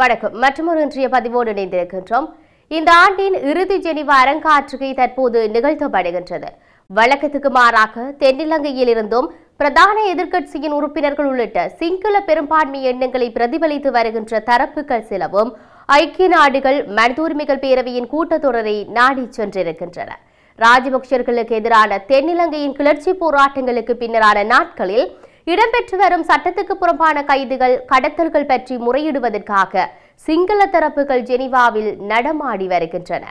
வணக்கம் மற்றொரு இன்றைய பதிவோடு இணைந்திருக்கின்றோம் இந்த ஆண்டின் இறுதி ஜெனிவா அரங்காற்றுகை தற்போது நிகழ்த்தப்படுகின்றது வழக்கத்துக்கு மாறாக தென்னிலங்கையில் இருந்தும் பிரதான எதிர்க்கட்சியின் உறுப்பினர்கள் உள்ளிட்ட சிங்கள பெரும்பான்மை எண்ணங்களை பிரதிபலித்து வருகின்ற தரப்புகள் சிலவும் ஐக்கிய நாடுகள் உரிமைகள் பேரவையின் கூட்டத்தொடரை நாடி சென்றிருக்கின்றன ராஜபக்சர்களுக்கு எதிரான தென்னிலங்கையின் கிளர்ச்சி போராட்டங்களுக்கு பின்னரான நாட்களில் இடம்பெற்று வரும் சட்டத்துக்கு புறம்பான கைதுகள் கடத்தல்கள் பற்றி முறையிடுவதற்காக சிங்கள தரப்புகள் ஜெனிவாவில் நடமாடி வருகின்றன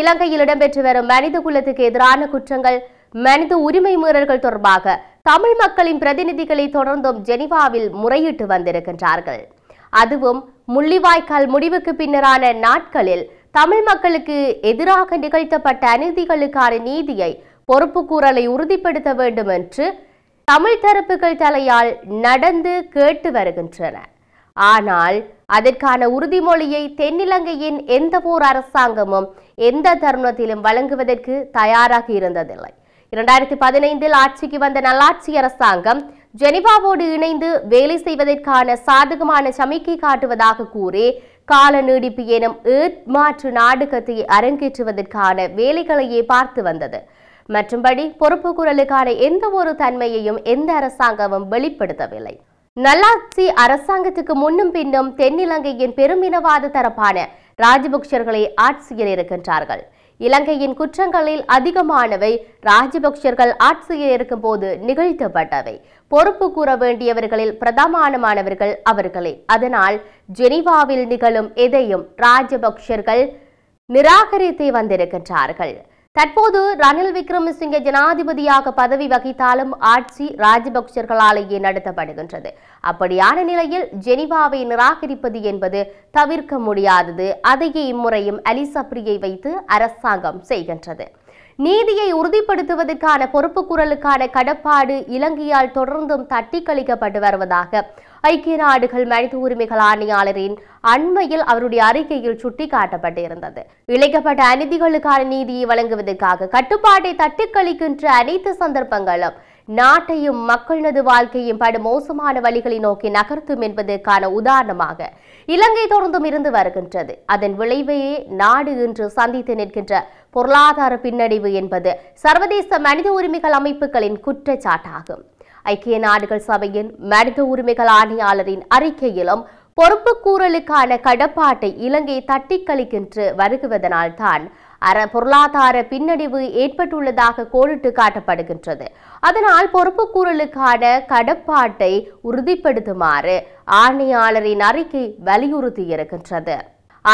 இலங்கையில் இடம்பெற்று வரும் மனித குலத்துக்கு எதிரான குற்றங்கள் மனித உரிமை மீறல்கள் தொடர்பாக தமிழ் மக்களின் பிரதிநிதிகளை தொடர்ந்தும் ஜெனிவாவில் முறையிட்டு வந்திருக்கின்றார்கள் அதுவும் முள்ளிவாய்க்கால் முடிவுக்கு பின்னரான நாட்களில் தமிழ் மக்களுக்கு எதிராக நிகழ்த்தப்பட்ட அநீதிகளுக்கான நீதியை பொறுப்புக்கூறலை உறுதிப்படுத்த வேண்டும் என்று தமிழ் தரப்புகள் தலையால் நடந்து கேட்டு வருகின்றன ஆனால் அதற்கான உறுதிமொழியை தென்னிலங்கையின் எந்த போர் அரசாங்கமும் எந்த தருணத்திலும் வழங்குவதற்கு தயாராக இருந்ததில்லை இரண்டாயிரத்தி பதினைந்தில் ஆட்சிக்கு வந்த நல்லாட்சி அரசாங்கம் ஜெனிவாவோடு இணைந்து வேலை செய்வதற்கான சாதகமான சமிக்கை காட்டுவதாக கூறி கால நீடிப்பு எனும் ஏற்மாற்று நாடுகத்தை அரங்கேற்றுவதற்கான வேலைகளையே பார்த்து வந்தது மற்றும்படி குரலுக்கான எந்த ஒரு தன்மையையும் எந்த அரசாங்கமும் வெளிப்படுத்தவில்லை நல்லாட்சி அரசாங்கத்துக்கு முன்னும் பின்னும் தென்னிலங்கையின் பெருமினவாத தரப்பான ராஜபக்சர்களை ஆட்சியில் இருக்கின்றார்கள் இலங்கையின் குற்றங்களில் அதிகமானவை ராஜபக்சர்கள் ஆட்சியில் இருக்கும் போது நிகழ்த்தப்பட்டவை பொறுப்பு கூற வேண்டியவர்களில் பிரதமானமானவர்கள் அவர்களே அதனால் ஜெனீவாவில் நிகழும் எதையும் ராஜபக்சர்கள் நிராகரித்து வந்திருக்கின்றார்கள் தற்போது ரணில் விக்ரமசிங்க ஜனாதிபதியாக பதவி வகித்தாலும் ஆட்சி ராஜபக்சர்களாலேயே நடத்தப்படுகின்றது அப்படியான நிலையில் ஜெனிவாவை நிராகரிப்பது என்பது தவிர்க்க முடியாதது அதையே இம்முறையும் அலிசப்ரியை வைத்து அரசாங்கம் செய்கின்றது நீதியை உறுதிப்படுத்துவதற்கான பொறுப்பு குரலுக்கான கடப்பாடு இலங்கையால் தொடர்ந்தும் தட்டி கழிக்கப்பட்டு வருவதாக ஐக்கிய நாடுகள் மனித உரிமைகள் ஆணையாளரின் அண்மையில் அவருடைய அறிக்கையில் சுட்டிக்காட்டப்பட்டிருந்தது இழைக்கப்பட்ட அநீதிகளுக்கான நீதியை வழங்குவதற்காக கட்டுப்பாட்டை தட்டி அனைத்து சந்தர்ப்பங்களும் நாட்டையும் மக்களினது வாழ்க்கையும் படு மோசமான வழிகளை நோக்கி நகர்த்தும் என்பதற்கான உதாரணமாக இலங்கை தொடர்ந்தும் இருந்து வருகின்றது அதன் விளைவையே நாடு இன்று சந்தித்து நிற்கின்ற பொருளாதார பின்னடைவு என்பது சர்வதேச மனித உரிமைகள் அமைப்புகளின் குற்றச்சாட்டாகும் ஐக்கிய நாடுகள் சபையின் மனித உரிமைகள் ஆணையாளரின் அறிக்கையிலும் பொறுப்புக்கூறலுக்கான கடப்பாட்டை இலங்கை தட்டிக்கழிக்கின்று வருகுவதனால்தான் அற பொருளாதார பின்னடைவு ஏற்பட்டுள்ளதாக கோடிட்டு காட்டப்படுகின்றது அதனால் பொறுப்புக்கூறலுக்கான கடப்பாட்டை உறுதிப்படுத்துமாறு ஆணையாளரின் அறிக்கை வலியுறுத்தியிருக்கின்றது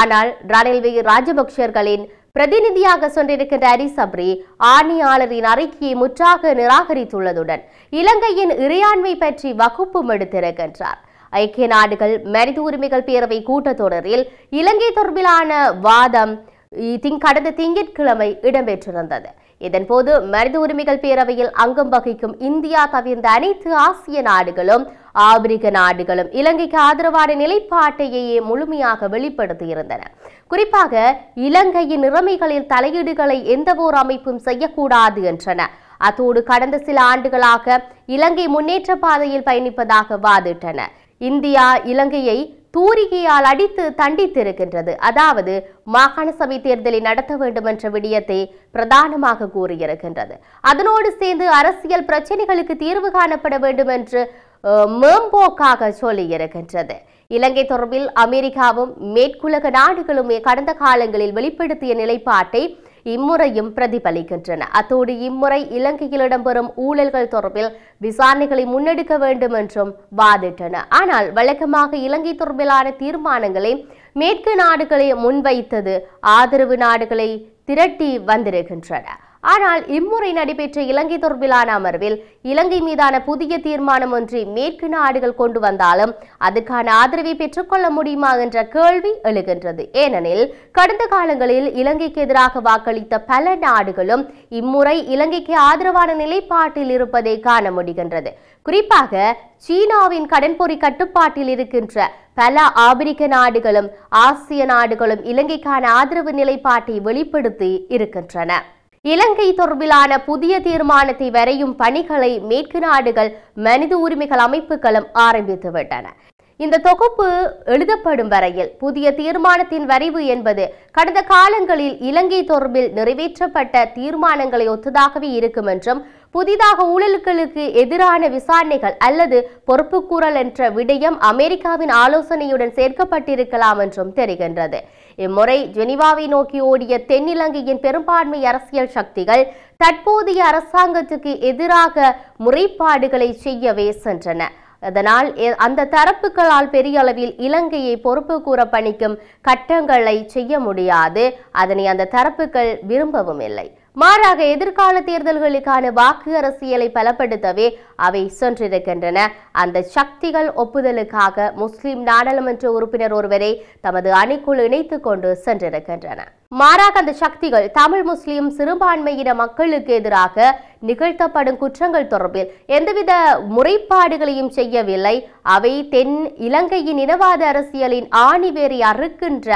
ஆனால் ரணில்வே ராஜபக்சர்களின் பிரதிநிதியாக சென்றிருக்கின்ற அரிசப்ரி ஆணையாளரின் அறிக்கையை முற்றாக நிராகரித்துள்ளதுடன் இலங்கையின் இறையாண்மை பற்றி வகுப்பும் எடுத்திருக்கின்றார் ஐக்கிய நாடுகள் மனித உரிமைகள் பேரவை கூட்டத்தொடரில் இலங்கை தொடர்பிலான வாதம் கடந்த திங்கட்கிழமை இடம்பெற்றிருந்தது இதன்போது மனித உரிமைகள் பேரவையில் அங்கம் வகிக்கும் இந்தியா தவிர்ந்த அனைத்து ஆசிய நாடுகளும் ஆப்பிரிக்க நாடுகளும் இலங்கைக்கு ஆதரவான நிலைப்பாட்டையே முழுமையாக வெளிப்படுத்தியிருந்தன குறிப்பாக இலங்கையின் நிறைமைகளில் தலையீடுகளை எந்தவொரு அமைப்பும் செய்யக்கூடாது என்றன அத்தோடு கடந்த சில ஆண்டுகளாக இலங்கை முன்னேற்ற பாதையில் பயணிப்பதாக வாதிட்டன இந்தியா இலங்கையை தூரிகையால் அடித்து தண்டித்திருக்கின்றது அதாவது மாகாண சபை தேர்தலை நடத்த வேண்டும் என்ற விடயத்தை பிரதானமாக கூறியிருக்கின்றது அதனோடு சேர்ந்து அரசியல் பிரச்சனைகளுக்கு தீர்வு காணப்பட வேண்டும் என்று மேம்போக்காக சொல்லியிருக்கின்றது இலங்கை தொடர்பில் அமெரிக்காவும் மேற்குலக நாடுகளுமே கடந்த காலங்களில் வெளிப்படுத்திய நிலைப்பாட்டை இம்முறையும் பிரதிபலிக்கின்றன அத்தோடு இம்முறை இலங்கையில் இடம்பெறும் ஊழல்கள் தொடர்பில் விசாரணைகளை முன்னெடுக்க வேண்டும் என்றும் வாதிட்டன ஆனால் வழக்கமாக இலங்கை தொடர்பிலான தீர்மானங்களை மேற்கு நாடுகளை முன்வைத்தது ஆதரவு நாடுகளை திரட்டி வந்திருக்கின்றன ஆனால் இம்முறை நடைபெற்ற இலங்கை தொடர்பிலான அமர்வில் இலங்கை மீதான புதிய தீர்மானம் ஒன்றை மேற்கு நாடுகள் கொண்டு வந்தாலும் அதுக்கான ஆதரவை பெற்றுக்கொள்ள முடியுமா என்ற கேள்வி எழுகின்றது ஏனெனில் கடந்த காலங்களில் இலங்கைக்கு எதிராக வாக்களித்த பல நாடுகளும் இம்முறை இலங்கைக்கு ஆதரவான நிலைப்பாட்டில் இருப்பதை காண முடிகின்றது குறிப்பாக சீனாவின் கடன்பொறி கட்டுப்பாட்டில் இருக்கின்ற பல ஆப்பிரிக்க நாடுகளும் ஆசிய நாடுகளும் இலங்கைக்கான ஆதரவு நிலைப்பாட்டை வெளிப்படுத்தி இருக்கின்றன இலங்கை தொடர்பிலான புதிய தீர்மானத்தை வரையும் பணிகளை மேற்கு நாடுகள் மனித உரிமைகள் அமைப்புகளும் ஆரம்பித்துவிட்டன இந்த தொகுப்பு எழுதப்படும் வரையில் புதிய தீர்மானத்தின் வரைவு என்பது கடந்த காலங்களில் இலங்கை தொடர்பில் நிறைவேற்றப்பட்ட தீர்மானங்களை ஒத்ததாகவே இருக்கும் என்றும் புதிதாக ஊழல்களுக்கு எதிரான விசாரணைகள் அல்லது பொறுப்புக்கூறல் என்ற விடயம் அமெரிக்காவின் ஆலோசனையுடன் சேர்க்கப்பட்டிருக்கலாம் என்றும் தெரிகின்றது இம்முறை ஜெனிவாவை நோக்கி ஓடிய தென்னிலங்கையின் பெரும்பான்மை அரசியல் சக்திகள் தற்போதைய அரசாங்கத்துக்கு எதிராக முறைப்பாடுகளை செய்யவே சென்றன அதனால் அந்த தரப்புகளால் பெரிய அளவில் இலங்கையை பொறுப்பு கூற பணிக்கும் கட்டங்களை செய்ய முடியாது அதனை அந்த தரப்புகள் விரும்பவும் இல்லை மாறாக எதிர்கால தேர்தல்களுக்கான வாக்கு அரசியலை பலப்படுத்தவே அவை சென்றிருக்கின்றன அந்த சக்திகள் ஒப்புதலுக்காக முஸ்லிம் நாடாளுமன்ற உறுப்பினர் ஒருவரை தமது அணிக்குள் இணைத்துக் கொண்டு சென்றிருக்கின்றன மாறாக அந்த சக்திகள் தமிழ் முஸ்லிம் சிறுபான்மையின மக்களுக்கு எதிராக நிகழ்த்தப்படும் குற்றங்கள் தொடர்பில் எந்தவித முறைப்பாடுகளையும் செய்யவில்லை அவை தென் இலங்கையின் இனவாத அரசியலின் ஆணிவேரை அறுக்கின்ற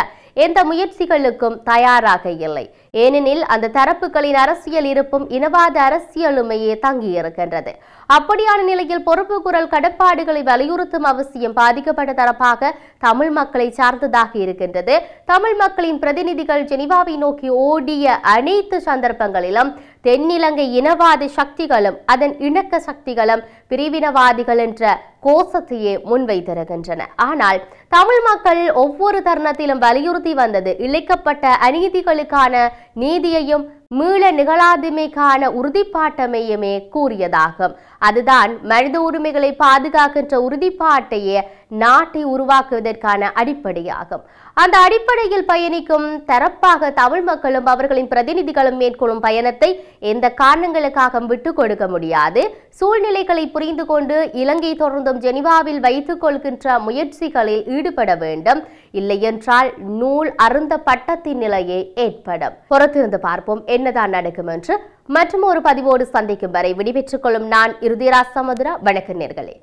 எந்த முயற்சிகளுக்கும் தயாராக இல்லை ஏனெனில் அந்த தரப்புகளின் அரசியல் இருப்பும் இனவாத அரசியலுமையே தங்கியிருக்கின்றது அப்படியான நிலையில் பொறுப்பு குரல் கடப்பாடுகளை வலியுறுத்தும் அவசியம் பாதிக்கப்பட்ட தரப்பாக தமிழ் மக்களை சார்ந்ததாக இருக்கின்றது தமிழ் மக்களின் பிரதிநிதிகள் ஜெனிவாவை நோக்கி ஓடிய அனைத்து சந்தர்ப்பங்களிலும் தென்னிலங்கை இனவாத சக்திகளும் அதன் இணக்க சக்திகளும் பிரிவினவாதிகள் என்ற கோஷத்தையே முன்வைத்திருக்கின்றன ஆனால் தமிழ் மக்கள் ஒவ்வொரு தருணத்திலும் வலியுறுத்தி வந்தது இழைக்கப்பட்ட அநீதிகளுக்கான நீதியையும் மீள நிகழாதுமைக்கான உறுதிப்பாட்டமையுமே கூறியதாகும் அதுதான் மனித உரிமைகளை பாதுகாக்கின்ற உறுதிப்பாட்டையே நாட்டை உருவாக்குவதற்கான அடிப்படையாகும் அந்த அடிப்படையில் பயணிக்கும் தரப்பாக தமிழ் மக்களும் அவர்களின் பிரதிநிதிகளும் மேற்கொள்ளும் பயணத்தை எந்த காரணங்களுக்காக விட்டு கொடுக்க முடியாது சூழ்நிலைகளை புரிந்து கொண்டு இலங்கை தொடர்ந்தும் ஜெனிவாவில் வைத்துக் கொள்கின்ற முயற்சிகளில் ஈடுபட வேண்டும் இல்லையென்றால் நூல் அருந்த பட்டத்தின் நிலையே ஏற்படும் பொறுத்திருந்து பார்ப்போம் என்னதான் நடக்கும் என்று மற்றும் ஒரு பதிவோடு சந்திக்கும் வரை விடைபெற்றுக் கொள்ளும் நான் இறுதிராஜ் மதுரா வணக்க நேர்களே